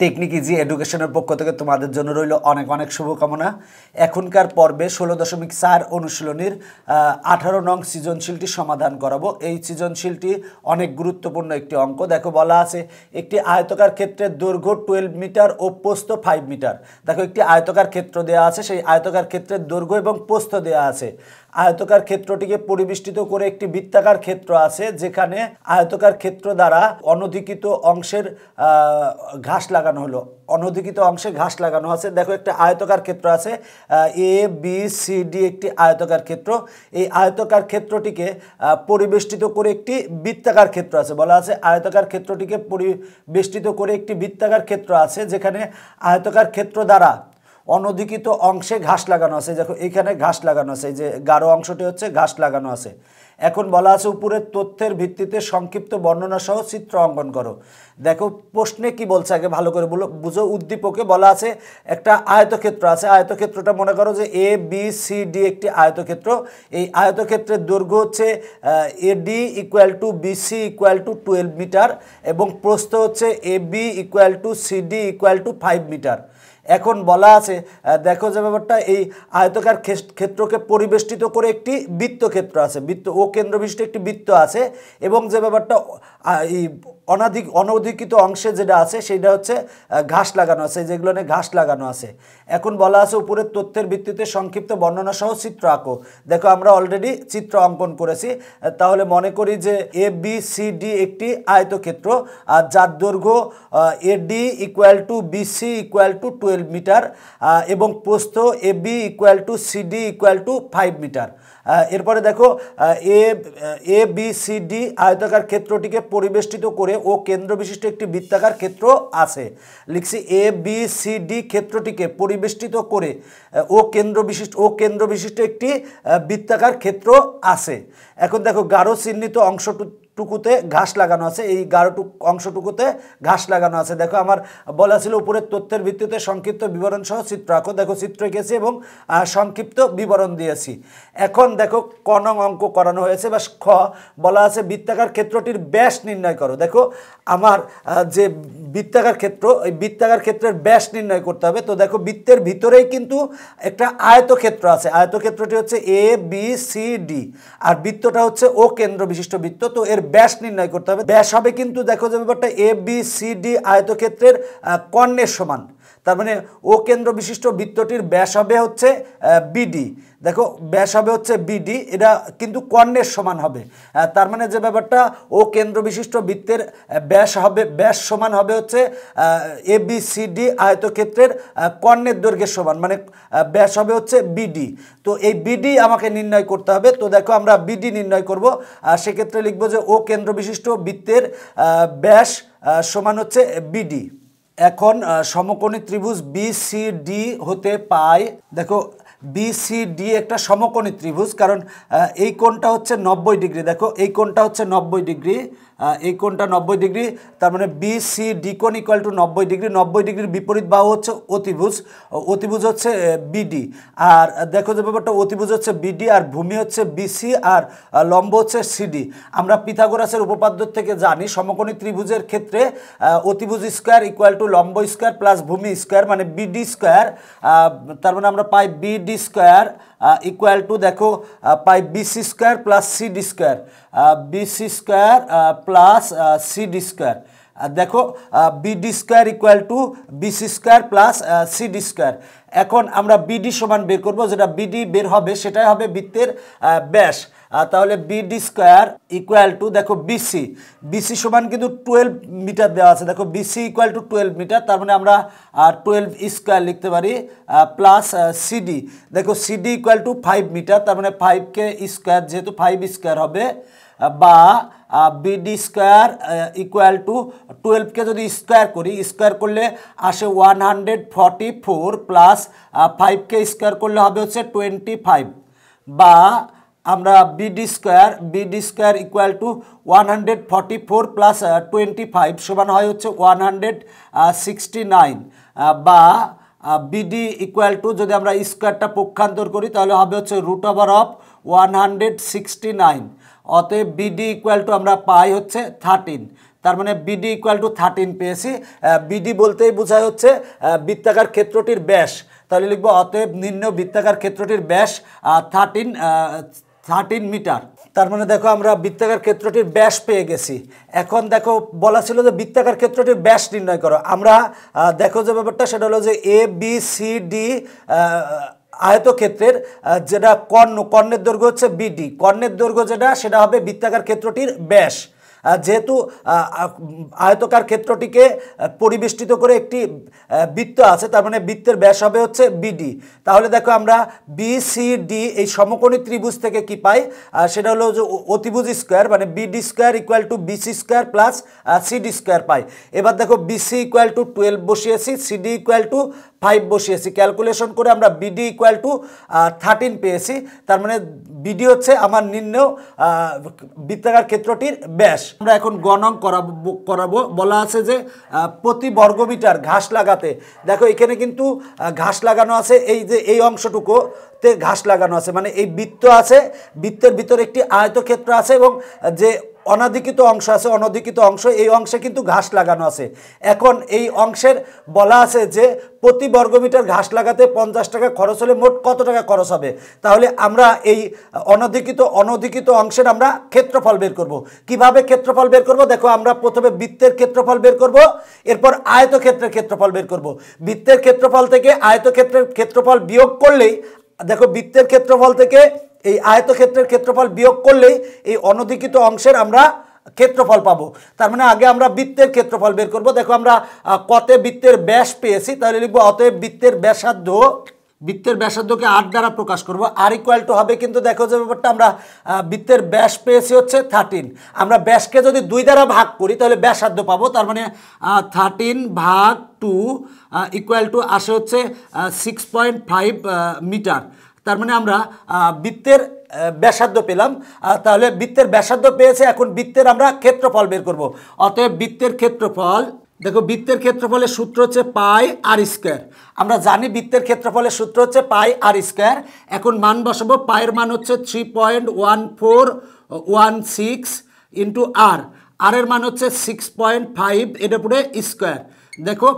Technique easy এডুকেশনের পক্ষ থেকে তোমাদের জন্য রইল অনেক অনেক শুভকামনা এখনকার পর্বে ষোলো দশমিক চার অনুশীলনীর আঠারো নং সৃজনশীলটি সমাধান করাবো এই সৃজনশীলটি অনেক গুরুত্বপূর্ণ একটি অঙ্ক দেখো বলা আছে একটি আয়তকার ক্ষেত্রের দৈর্ঘ্য টুয়েলভ মিটার ও পোস্ত ফাইভ মিটার দেখো একটি আয়তকার ক্ষেত্র দেওয়া আছে সেই আয়তকার ক্ষেত্রের দৈর্ঘ্য এবং পোস্ত দেওয়া আছে আয়তকার ক্ষেত্রটিকে পরিবেষ্টিত করে একটি বৃত্তাকার ক্ষেত্র আছে যেখানে আয়তকার ক্ষেত্র দ্বারা অনধিকৃত অংশের ঘাস লাগানো হলো অনধিকৃত অংশে ঘাস লাগানো আছে দেখো একটা আয়তকার ক্ষেত্র আছে এ বি সি ডি একটি আয়তকার ক্ষেত্র এই আয়তকার ক্ষেত্রটিকে পরিবেষ্টিত করে একটি বৃত্তাকার ক্ষেত্র আছে বলা আছে আয়তকার ক্ষেত্রটিকে পরিবেষ্টিত করে একটি বৃত্তাকার ক্ষেত্র আছে যেখানে আয়তকার ক্ষেত্র দ্বারা অনধিকৃত অংশে ঘাস লাগানো আছে দেখো এখানে ঘাস লাগানো আছে যে গাঢ় অংশটি হচ্ছে ঘাস লাগানো আছে এখন বলা আছে উপরের তথ্যের ভিত্তিতে সংক্ষিপ্ত বর্ণনা সহ চিত্র অঙ্কন করো দেখো প্রশ্নে কি বলছে আগে ভালো করে বলো বুঝো উদ্দীপকে বলা আছে একটা আয়তক্ষেত্র আছে আয়তক্ষেত্রটা মনে করো যে এ বি সি ডি একটি আয়তক্ষেত্র এই আয়তক্ষেত্রের দৈর্ঘ্য হচ্ছে A D equal to C equal to twelve metre এবং প্রস্থ হচ্ছে A B equal to C D equal to five metre এখন বলা আছে দেখো যে ব্যাপারটা এই আয়তকার ক্ষেত্রকে পরিবেষ্টিত করে একটি বৃত্তক্ষেত্র আছে বৃত্ত ও কেন্দ্রবিষ্ট একটি বৃত্ত আছে এবং যে ব্যাপারটা এই অনাধিক অনধিকৃত অংশে যেটা আছে সেটা হচ্ছে ঘাস লাগানো আছে যেগুলো নিয়ে ঘাস লাগানো আছে এখন বলা আছে উপরের তথ্যের ভিত্তিতে সংক্ষিপ্ত বর্ণনা সহ চিত্র আঁকো দেখো আমরা অলরেডি চিত্র অঙ্কন করেছি তাহলে মনে করি যে এ বি সি ডি একটি আয়তক্ষেত্র আর যার দৈর্ঘ্য A D equal to B C equal to twelve metre এবং প্রস্থ A B equal to C D equal to five metre এরপরে দেখো A A B C D আয়তাকার ক্ষেত্রটিকে পরিবেষ্টিত করে ও কেন্দ্র বিশিষ্ট একটি বৃত্তাকার ক্ষেত্র আছে লিখছি এ বি সি ডি ক্ষেত্রটিকে পরিবেষ্টিত করে ও কেন্দ্র বিশিষ্ট ও কেন্দ্র বিশিষ্ট একটি বৃত্তাকার ক্ষেত্র আছে এখন দেখো গাঢ় চিহ্নিত অংশটু টুকুতে ঘাস লাগানো আছে এই গাঢ়টুক অংশটুকুতে ঘাস লাগানো আছে দেখো আমার বলা ছিল উপরের তথ্যের ভিত্তিতে সংক্ষিপ্ত বিবরণ সহ চিত্র আঁকো দেখো চিত্র এঁকেছি এবং সংক্ষিপ্ত বিবরণ দিয়েছি এখন দেখো কনং অঙ্ক করানো হয়েছে বা খ বলা আছে বৃত্তাকার ক্ষেত্রটির ব্যাস নির্ণয় করো দেখো আমার যে বৃত্তাকার ক্ষেত্র এই বৃত্তাকার ক্ষেত্রের ব্যাস নির্ণয় করতে হবে তো দেখো বৃত্তের ভিতরেই কিন্তু একটা আয়তক্ষেত্র আছে আয়তক্ষেত্রটি হচ্ছে এ বি সি ডি আর বৃত্তটা হচ্ছে ও কেন্দ্র বিশিষ্ট বৃত্ত তো এর ব্যাস নির্ণয় করতে হবে ব্যাস হবে কিন্তু দেখো যে ব্যাপারটা এ বি সি ডি আয়তক্ষেত্রের কর্ণের সমান তার মানে ও কেন্দ্র বিশিষ্ট বৃত্তটির ব্যাস হবে হচ্ছে বিডি দেখো ব্যাস হবে হচ্ছে বিডি এটা কিন্তু কর্ণের সমান হবে তার মানে যে ব্যাপারটা ও কেন্দ্র বিশিষ্ট বৃত্তের ব্যাস হবে ব্যাস সমান হবে হচ্ছে এ বি সি ডি আয়তক্ষেত্রের কর্ণের দৈর্ঘ্যের সমান মানে ব্যাস হবে হচ্ছে বিডি তো এই বিডি আমাকে নির্ণয় করতে হবে তো দেখো আমরা বিডি নির্ণয় করব সেক্ষেত্রে লিখবো যে ও কেন্দ্র বিশিষ্ট বৃত্তের ব্যাস সমান হচ্ছে বিডি এখন সমকোণী ত্রিভুজ বিসিডি হতে পাই দেখো বিসিডি একটা সমকোণী ত্রিভুজ কারণ এই কোণটা হচ্ছে নব্বই ডিগ্রি দেখো এই কোণটা হচ্ছে নব্বই ডিগ্রি এই কোণটা নব্বই ডিগ্রি তার মানে বিসিডি কোন ইকুয়াল টু নব্বই ডিগ্রি নব্বই ডিগ্রির বিপরীত বাহু হচ্ছে অতিভুজ অতিভুজ হচ্ছে বিডি আর দেখো যে ব্যাপারটা অতিভুজ হচ্ছে বিডি আর ভূমি হচ্ছে বিসি আর লম্ব হচ্ছে সিডি আমরা পিথাগোরাসের উপপাদ্য থেকে জানি সমকোণী ত্রিভুজের ক্ষেত্রে অতিভুজ স্কোয়ার ইকুয়াল টু লম্ব স্কোয়ার প্লাস ভূমি স্কোয়ার মানে বিডি স্কোয়ার তার মানে আমরা পাই BD D square equal to দেখো uh, পাই BC square plus C D square BC square plus C D square দেখো BD square equal to BC square plus CD square এখন আমরা বিডি সমান বের করব যেটা বিডি বের হবে সেটাই হবে বৃত্তের ব্যাস তাহলে বিডি স্কোয়ার ইকুয়াল টু দেখো বিসি বিসি সমান কিন্তু টুয়েলভ মিটার দেওয়া আছে দেখো BC equal to twelve metre তার মানে আমরা টুয়েলভ স্কোয়ার লিখতে পারি প্লাস সিডি দেখো CD equal to five metre তার মানে ফাইভকে স্কোয়ার যেহেতু ফাইভ স্কোয়ার হবে বা বিডি স্কোয়ার ইকুয়াল টু টুয়েলভকে যদি স্কোয়ার করি স্কোয়ার করলে আসে one hundred forty four plus ফাইভকে স্কোয়ার করলে হবে হচ্ছে টোয়েন্টি ফাইভ বা আমরা BD square BD square equal to one hundred forty four plus twenty five সমান হয় হচ্ছে ওয়ান হান্ড্রেড সিক্সটি নাইন বা বিডি ইকুয়াল টু যদি আমরা স্কোয়ারটা পক্ষান্তর করি তাহলে হবে হচ্ছে root over of one hundred sixty nine অতএব বিডি ইকুয়াল টু আমরা পাই হচ্ছে থার্টিন তার মানে বিডি ইকুয়াল টু থার্টিন পেয়েছি বিডি বলতেই বোঝায় হচ্ছে বৃত্তাকার ক্ষেত্রটির ব্যাস তাহলে লিখবো অতএব নিম্ন বৃত্তাকার ক্ষেত্রটির ব্যাস থার্টিন থার্টিন মিটার তার মানে দেখো আমরা বৃত্তাকার ক্ষেত্রটির ব্যাস পেয়ে গেছি এখন দেখো বলা ছিল যে বৃত্তাকার ক্ষেত্রটির ব্যাস নির্ণয় করো আমরা দেখো যে ব্যাপারটা সেটা হলো যে এ বি সি ডি আয়তক্ষেত্রের যেটা কর্ণ কর্ণের দৈর্ঘ্য হচ্ছে বিডি কর্ণের দৈর্ঘ্য যেটা সেটা হবে বৃত্তাকার ক্ষেত্রটির ব্যাস যেহেতু আয়তকার ক্ষেত্রটিকে পরিবেষ্টিত করে একটি বৃত্ত আছে তার মানে বৃত্তের ব্যাস হবে হচ্ছে বিডি তাহলে দেখো আমরা বিসিডি এই সমকোণী ত্রিভুজ থেকে কি পাই সেটা হলো যে অতিভুজ স্কোয়ার মানে BD square equal to BC square plus CD square পাই এবার দেখো বিসি ইকুয়াল টু টুয়েলভ বসিয়েছি সিডি ইকুয়াল টু ফাইভ বসিয়েছি ক্যালকুলেশন করে আমরা বিডি ইকুয়াল টু থার্টিন পেয়েছি তার মানে বিডি হচ্ছে আমার নিম্ন বৃত্তাকার ক্ষেত্রটির ব্যাস আমরা এখন গণং করাবো করাবো বলা আছে যে প্রতি বর্গমিটার ঘাস লাগাতে দেখো এখানে কিন্তু ঘাস লাগানো আছে এই যে এই অংশটুকু তে ঘাস লাগানো আছে মানে এই বৃত্ত আছে বৃত্তের ভিতরে একটি আয়তক্ষেত্র আছে এবং যে অনাধিকৃত অংশ আছে অনধিকৃত অংশ এই অংশে কিন্তু ঘাস লাগানো আছে এখন এই অংশের বলা আছে যে প্রতি বর্গমিটার ঘাস লাগাতে পঞ্চাশ টাকা খরচ হলে মোট কত টাকা খরচ হবে তাহলে আমরা এই অনধিকৃত অনধিকৃত অংশের আমরা ক্ষেত্রফল বের করব। কিভাবে ক্ষেত্রফল বের করব দেখো আমরা প্রথমে বৃত্তের ক্ষেত্রফল বের করব এরপর আয়তক্ষেত্রের ক্ষেত্রফল বের করব। বৃত্তের ক্ষেত্রফল থেকে আয়তক্ষেত্রের ক্ষেত্রফল বিয়োগ করলেই দেখো বৃত্তের ক্ষেত্রফল থেকে এই আয়তক্ষেত্রের ক্ষেত্রফল বিয়োগ করলেই এই অনধিকৃত অংশের আমরা ক্ষেত্রফল পাবো তার মানে আগে আমরা বৃত্তের ক্ষেত্রফল বের করব দেখো আমরা কতে বৃত্তের ব্যাস পেয়েছি তাহলে লিখবো অতএব বৃত্তের ব্যাসার্ধ বৃত্তের ব্যাসার্ধকে আট দ্বারা প্রকাশ করব আর ইকুয়াল টু হবে কিন্তু দেখো যে ব্যাপারটা আমরা বৃত্তের ব্যাস পেয়েছি হচ্ছে থার্টিন আমরা ব্যাসকে যদি দুই দ্বারা ভাগ করি তাহলে ব্যাসার্ধ পাবো তার মানে থার্টিন ভাগ টু ইকুয়াল টু আসে হচ্ছে সিক্স পয়েন্ট ফাইভ মিটার তার মানে আমরা বৃত্তের ব্যাসার্ধ পেলাম তাহলে বৃত্তের ব্যাসার্ধ পেয়েছে এখন বৃত্তের আমরা ক্ষেত্রফল বের করব। অতএব বৃত্তের ক্ষেত্রফল দেখো বৃত্তের ক্ষেত্রফলের সূত্র হচ্ছে পাই আর স্কোয়ার আমরা জানি বৃত্তের ক্ষেত্রফলের সূত্র হচ্ছে পাই আর স্কোয়ার এখন মান বসাবো পায়ের মান হচ্ছে three point one four one six into আর আর এর মান হচ্ছে সিক্স পয়েন্ট ফাইভ এটা উপরে স্কোয়ার দেখো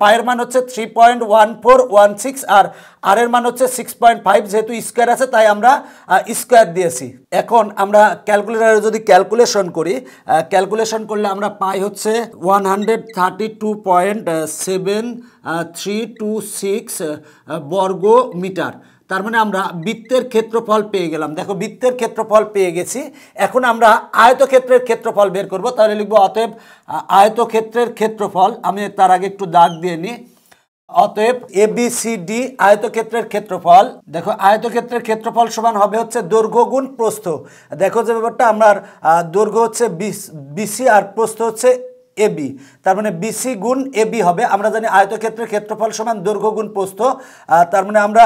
পায়ের মান হচ্ছে three point one four one six আর আর এর মান হচ্ছে সিক্স পয়েন্ট ফাইভ যেহেতু স্কোয়ার আছে তাই আমরা স্কোয়ার দিয়েছি এখন আমরা ক্যালকুলেটারে যদি ক্যালকুলেশন করি ক্যালকুলেশন করলে আমরা পাই হচ্ছে one hundred thirty two point seven three two six বর্গ মিটার তার মানে আমরা বৃত্তের ক্ষেত্রফল পেয়ে গেলাম দেখো বৃত্তের ক্ষেত্রফল পেয়ে গেছি এখন আমরা আয়তক্ষেত্রের ক্ষেত্রফল বের করব তাহলে লিখবো অতএব আয়তক্ষেত্রের ক্ষেত্রফল আমি তার আগে একটু দাগ দিয়ে নিই অতএব এ বি সি ডি আয়তক্ষেত্রের ক্ষেত্রফল দেখো আয়তক্ষেত্রের ক্ষেত্রফল সমান হবে হচ্ছে দৈর্ঘ্য গুণ প্রস্থ দেখো যে ব্যাপারটা আমার দৈর্ঘ্য হচ্ছে বিসি আর প্রস্থ হচ্ছে এ বি তার মানে বিসি গুণ এ বি হবে আমরা জানি আয়তক্ষেত্রের ক্ষেত্রফল সমান দৈর্ঘ্য গুণ প্রস্থ তার মানে আমরা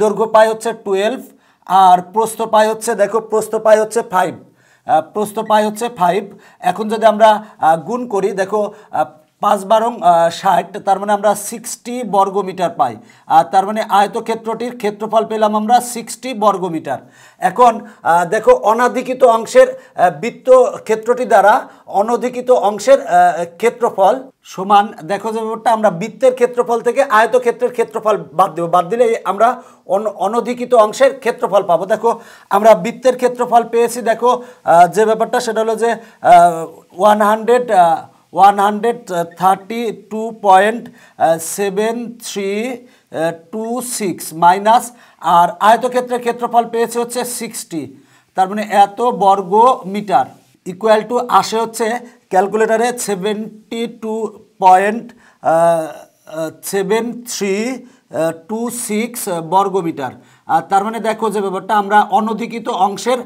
দৈর্ঘ্য পাই হচ্ছে টুয়েলভ আর প্রস্থ পাই হচ্ছে দেখো প্রস্থ পাই হচ্ছে ফাইভ প্রস্থ পাই হচ্ছে ফাইভ এখন যদি আমরা গুণ করি দেখো পাঁচ বারং ষাট তার মানে আমরা সিক্সটি বর্গমিটার পাই আর তার মানে আয়তক্ষেত্রটির ক্ষেত্রফল পেলাম আমরা সিক্সটি বর্গমিটার এখন দেখো অনাধিকৃত অংশের বৃত্ত ক্ষেত্রটি দ্বারা অনধিকৃত অংশের ক্ষেত্রফল সমান দেখো যে ব্যাপারটা আমরা বৃত্তের ক্ষেত্রফল থেকে আয়তক্ষেত্রের ক্ষেত্রফল বাদ দেবো বাদ দিলে আমরা অনধিকৃত অংশের ক্ষেত্রফল পাবো দেখো আমরা বৃত্তের ক্ষেত্রফল পেয়েছি দেখো যে ব্যাপারটা সেটা হলো যে one hundred one hundred thirty two point seven three two six minus আর আয়তক্ষেত্রের ক্ষেত্রফল পেয়েছে হচ্ছে সিক্সটি তার মানে এত বর্গ মিটার ইকুয়াল টু আসে হচ্ছে ক্যালকুলেটারে seventy two point seven three two six বর্গমিটার তার মানে দেখো যে ব্যাপারটা আমরা অনধিকৃত অংশের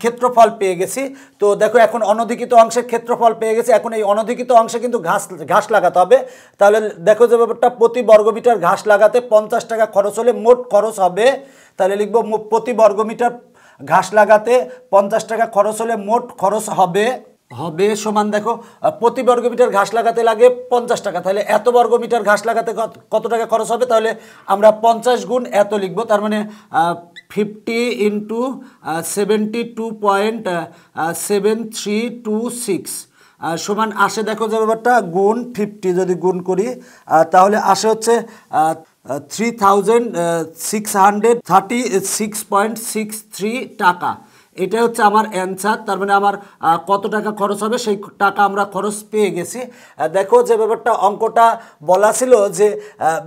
ক্ষেত্রফল পেয়ে গেছি তো দেখো এখন অনধিকৃত অংশের ক্ষেত্রফল পেয়ে গেছি এখন এই অনধিকৃত অংশে কিন্তু ঘাস ঘাস লাগাতে হবে তাহলে দেখো যে ব্যাপারটা প্রতি বর্গমিটার ঘাস লাগাতে পঞ্চাশ টাকা খরচ হলে মোট খরচ হবে তাহলে লিখবো প্রতি বর্গমিটার ঘাস লাগাতে পঞ্চাশ টাকা খরচ হলে মোট খরচ হবে হবে সমান দেখো প্রতি বর্গমিটার ঘাস লাগাতে লাগে পঞ্চাশ টাকা তাহলে এত বর্গমিটার ঘাস লাগাতে কত টাকা খরচ হবে তাহলে আমরা পঞ্চাশ গুণ এত লিখবো তার মানে fifty into seventy two point seven three two six সমান আসে দেখো যে ব্যাপারটা গুণ ফিফটি যদি গুণ করি তাহলে আসে হচ্ছে three thousand six hundred thirty six point six three টাকা এটা হচ্ছে আমার অ্যান্সার তার মানে আমার কত টাকা খরচ হবে সেই টাকা আমরা খরচ পেয়ে গেছি দেখো যে ব্যাপারটা অঙ্কটা বলা ছিল যে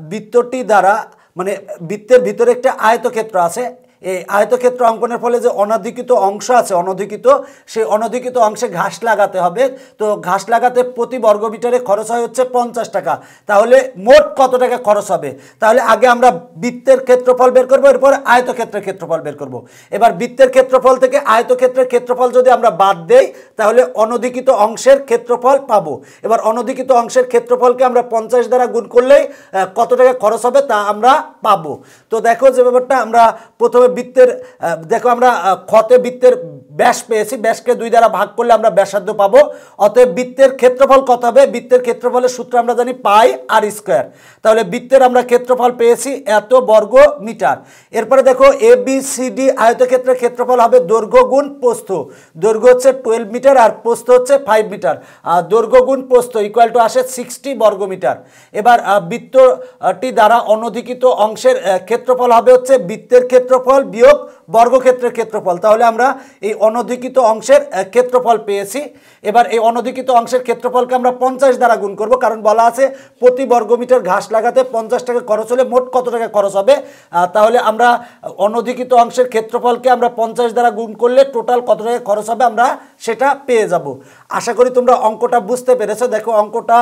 বৃত্তটি দ্বারা মানে বৃত্তের ভিতরে একটা আয়তক্ষেত্র আছে এই আয়তক্ষেত্র অঙ্কনের ফলে যে অনধিকৃত অংশ আছে অনধিকৃত সেই অনধিকৃত অংশে ঘাস লাগাতে হবে তো ঘাস লাগাতে প্রতি বর্গমিটারে খরচ হয় হচ্ছে পঞ্চাশ টাকা তাহলে মোট কত টাকা খরচ হবে তাহলে আগে আমরা বৃত্তের ক্ষেত্রফল বের করবো এরপর আয়তক্ষেত্রের ক্ষেত্রফল বের করব। এবার বৃত্তের ক্ষেত্রফল থেকে আয়তক্ষেত্রের ক্ষেত্রফল যদি আমরা বাদ দেই তাহলে অনধিকৃত অংশের ক্ষেত্রফল পাবো এবার অনধিকৃত অংশের ক্ষেত্রফলকে আমরা পঞ্চাশ দ্বারা গুণ করলেই কত টাকা খরচ হবে তা আমরা পাবো তো দেখো যে ব্যাপারটা আমরা প্রথমে বৃত্তের দেখো আমরা ক্ষতে বৃত্তের ব্যাস পেয়েছি ব্যাসকে দুই দ্বারা ভাগ করলে আমরা ব্যাসার্ধ পাবো অতএব বৃত্তের ক্ষেত্রফল কত হবে বৃত্তের ক্ষেত্রফলের সূত্র আমরা জানি পাই আর স্কোয়ার তাহলে বৃত্তের আমরা ক্ষেত্রফল পেয়েছি এত বর্গ মিটার এরপরে দেখো এ বি সি ডি আয়তক্ষেত্রের ক্ষেত্রফল হবে দৈর্ঘ্য গুণ পোস্ত দৈর্ঘ্য হচ্ছে টুয়েলভ মিটার আর পোস্ত হচ্ছে ফাইভ মিটার আর দৈর্ঘ্য গুণ পোস্ত ইকুয়াল টু আসে সিক্সটি বর্গ মিটার এবার বৃত্তটি দ্বারা অনধিকৃত অংশের ক্ষেত্রফল হবে হচ্ছে বৃত্তের ক্ষেত্রফল বিয়োগ বর্গক্ষেত্রের ক্ষেত্রফল তাহলে আমরা এই অনধিকৃত অংশের ক্ষেত্রফল পেয়েছি এবার এই অনধিকৃত অংশের ক্ষেত্রফলকে আমরা পঞ্চাশ দ্বারা গুণ করব কারণ বলা আছে প্রতি বর্গমিটার ঘাস লাগাতে পঞ্চাশ টাকা খরচ হলে মোট কত টাকা খরচ হবে তাহলে আমরা অনধিকৃত অংশের ক্ষেত্রফলকে আমরা পঞ্চাশ দ্বারা গুণ করলে টোটাল কত টাকা খরচ হবে আমরা সেটা পেয়ে যাব আশা করি তোমরা অঙ্কটা বুঝতে পেরেছো দেখো অঙ্কটা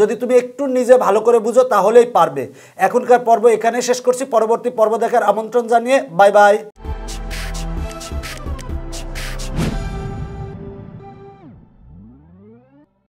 যদি তুমি একটু নিজে ভালো করে বুঝো তাহলেই পারবে এখনকার পর্ব এখানে শেষ করছি পরবর্তী পর্ব দেখার আমন্ত্রণ জানিয়ে বাই বাই